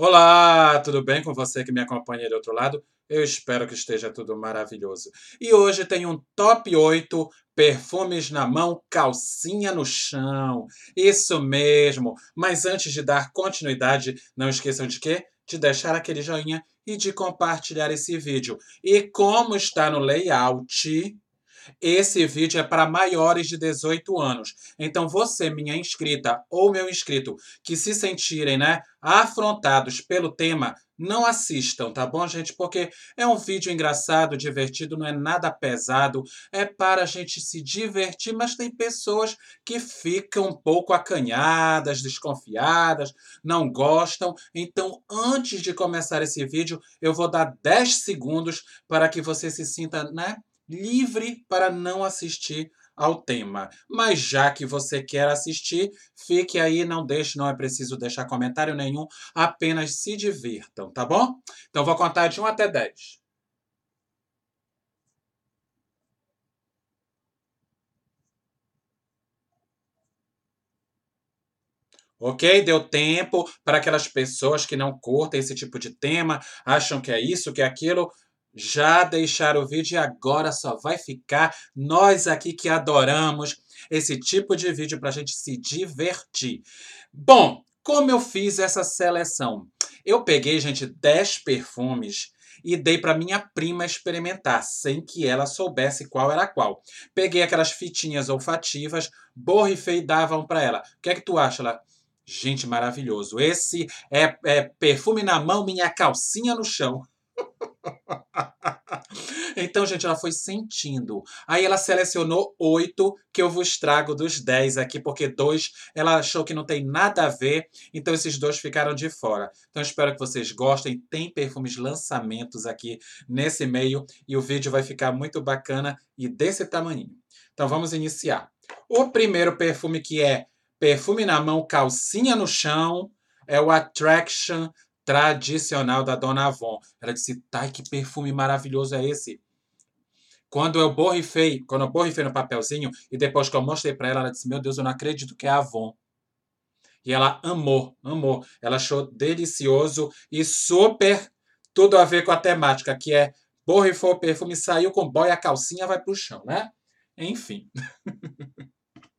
Olá, tudo bem com você que me acompanha do outro lado? Eu espero que esteja tudo maravilhoso. E hoje tem um top 8 perfumes na mão, calcinha no chão. Isso mesmo. Mas antes de dar continuidade, não esqueçam de quê? De deixar aquele joinha e de compartilhar esse vídeo. E como está no layout esse vídeo é para maiores de 18 anos. Então você, minha inscrita ou meu inscrito, que se sentirem, né, afrontados pelo tema, não assistam, tá bom, gente? Porque é um vídeo engraçado, divertido, não é nada pesado, é para a gente se divertir, mas tem pessoas que ficam um pouco acanhadas, desconfiadas, não gostam. Então, antes de começar esse vídeo, eu vou dar 10 segundos para que você se sinta, né, livre para não assistir ao tema. Mas já que você quer assistir, fique aí, não deixe, não é preciso deixar comentário nenhum, apenas se divirtam, tá bom? Então vou contar de 1 até 10. ok? Deu tempo para aquelas pessoas que não curtem esse tipo de tema, acham que é isso, que é aquilo, já deixaram o vídeo e agora só vai ficar nós aqui que adoramos esse tipo de vídeo para a gente se divertir. Bom, como eu fiz essa seleção? Eu peguei, gente, 10 perfumes e dei para minha prima experimentar, sem que ela soubesse qual era qual. Peguei aquelas fitinhas olfativas, borrifei e dava para ela. O que é que tu acha, ela? Gente, maravilhoso. Esse é, é perfume na mão, minha calcinha no chão. Então, gente, ela foi sentindo. Aí ela selecionou oito que eu vos trago dos dez aqui, porque dois ela achou que não tem nada a ver, então esses dois ficaram de fora. Então, espero que vocês gostem. Tem perfumes lançamentos aqui nesse meio e o vídeo vai ficar muito bacana e desse tamanho. Então, vamos iniciar. O primeiro perfume que é perfume na mão, calcinha no chão, é o Attraction tradicional da Dona Avon. Ela disse: "Tá que perfume maravilhoso é esse?" Quando eu borrifei, quando eu borrifei no papelzinho e depois que eu mostrei para ela, ela disse: "Meu Deus, eu não acredito que é Avon". E ela amou, amou. Ela achou delicioso e super tudo a ver com a temática, que é borrifou o perfume, saiu com boia, a calcinha vai pro chão, né? Enfim.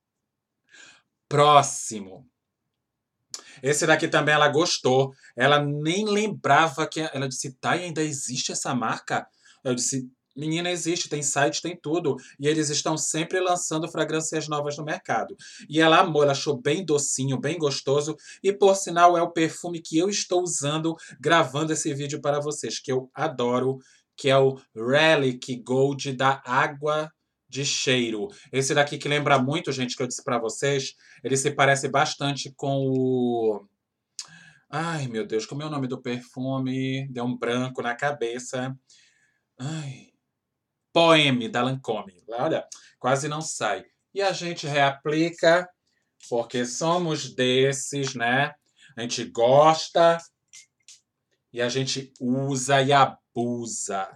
Próximo. Esse daqui também ela gostou. Ela nem lembrava que. Ela disse, Thay, ainda existe essa marca? Eu disse, Menina, existe, tem site, tem tudo. E eles estão sempre lançando fragrâncias novas no mercado. E ela amou, ela achou bem docinho, bem gostoso. E por sinal, é o perfume que eu estou usando gravando esse vídeo para vocês, que eu adoro, que é o Relic Gold da Água de cheiro. Esse daqui que lembra muito, gente, que eu disse para vocês, ele se parece bastante com o Ai, meu Deus, como é o nome do perfume? Deu um branco na cabeça. Ai. Poeme da Lancôme. Olha, quase não sai. E a gente reaplica, porque somos desses, né? A gente gosta e a gente usa e abusa.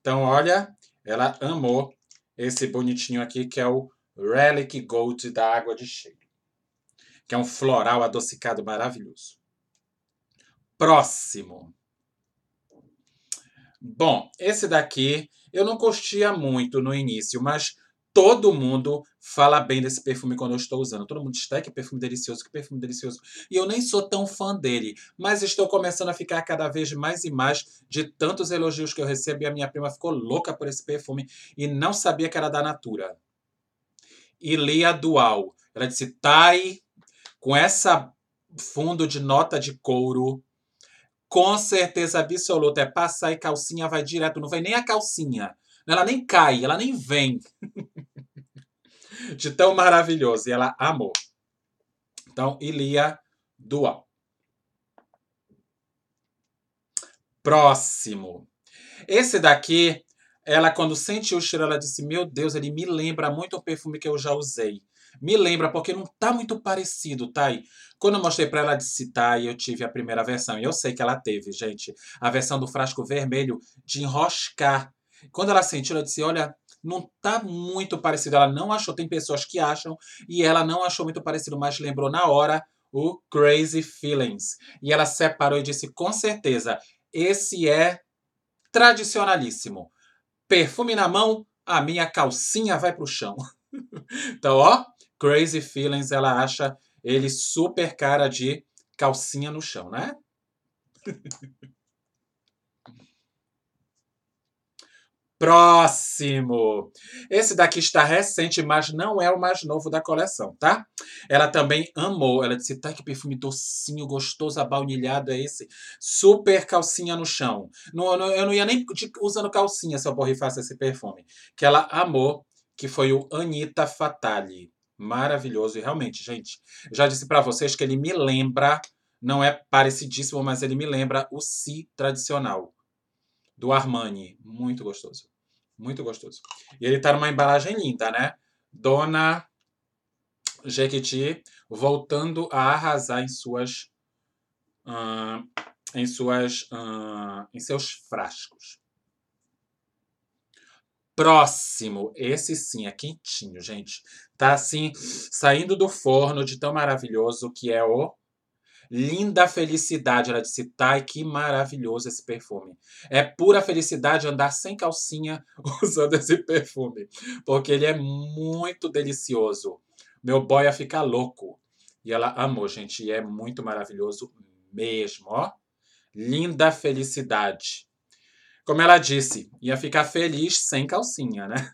Então, olha, ela amou esse bonitinho aqui que é o Relic Gold da Água de Cheiro, que é um floral adocicado maravilhoso. Próximo. Bom, esse daqui eu não curtia muito no início, mas Todo mundo fala bem desse perfume quando eu estou usando. Todo mundo diz, que perfume delicioso, que perfume delicioso. E eu nem sou tão fã dele, mas estou começando a ficar cada vez mais e mais de tantos elogios que eu recebo. E a minha prima ficou louca por esse perfume e não sabia que era da Natura. Ilia Dual. Ela disse, Tai, com essa fundo de nota de couro, com certeza absoluta, é passar e calcinha vai direto, não vai nem a calcinha. Ela nem cai, ela nem vem. De tão maravilhoso. E ela amou. Então, Ilia dual. Próximo. Esse daqui, ela quando sentiu o cheiro, ela disse: Meu Deus, ele me lembra muito o perfume que eu já usei. Me lembra, porque não tá muito parecido, Thay. Quando eu mostrei para ela, de citar, eu tive a primeira versão. E eu sei que ela teve, gente. A versão do frasco vermelho de enroscar quando ela sentiu, ela disse: Olha, não tá muito parecido. Ela não achou, tem pessoas que acham, e ela não achou muito parecido, mas lembrou na hora o Crazy Feelings. E ela separou e disse: Com certeza, esse é tradicionalíssimo. Perfume na mão, a minha calcinha vai pro chão. então, ó, Crazy Feelings, ela acha ele super cara de calcinha no chão, né? Próximo! Esse daqui está recente, mas não é o mais novo da coleção, tá? Ela também amou. Ela disse, tá, que perfume docinho, gostoso, abaunilhado é esse? Super calcinha no chão. Não, não, eu não ia nem usando calcinha se eu borrifasse esse perfume. Que ela amou, que foi o Anita Fatale. Maravilhoso. E realmente, gente, já disse para vocês que ele me lembra, não é parecidíssimo, mas ele me lembra o Si tradicional do Armani. Muito gostoso. Muito gostoso. E ele tá numa embalagem linda, né? Dona Jequiti voltando a arrasar em suas. Uh, em suas. Uh, em seus frascos. Próximo. Esse sim é quentinho, gente. Tá assim, saindo do forno de tão maravilhoso que é o Linda felicidade, ela disse, Thay, que maravilhoso esse perfume. É pura felicidade andar sem calcinha usando esse perfume, porque ele é muito delicioso. Meu boy ia ficar louco. E ela amou, gente, e é muito maravilhoso mesmo, ó. Linda felicidade. Como ela disse, ia ficar feliz sem calcinha, né?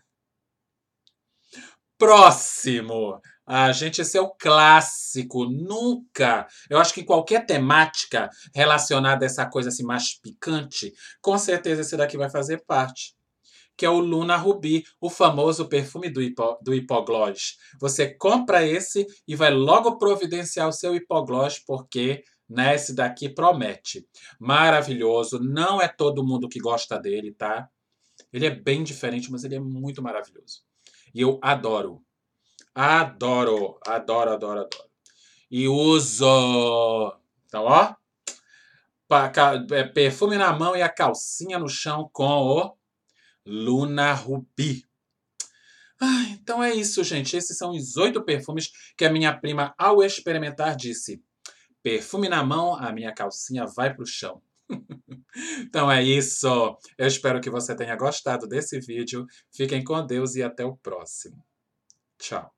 Próximo! Ah, gente, esse é o clássico. Nunca. Eu acho que em qualquer temática relacionada a essa coisa assim mais picante, com certeza esse daqui vai fazer parte. Que é o Luna Ruby, o famoso perfume do, hipo, do hipoglós. Você compra esse e vai logo providenciar o seu hipoglós, porque né, esse daqui promete. Maravilhoso. Não é todo mundo que gosta dele, tá? Ele é bem diferente, mas ele é muito maravilhoso. E eu adoro. Adoro, adoro, adoro, adoro. E uso. Então, ó. É, perfume na mão e a calcinha no chão com o Luna Rubi. Ah, então é isso, gente. Esses são os oito perfumes que a minha prima, ao experimentar, disse: perfume na mão, a minha calcinha vai pro chão. então é isso. Eu espero que você tenha gostado desse vídeo. Fiquem com Deus e até o próximo. Tchau.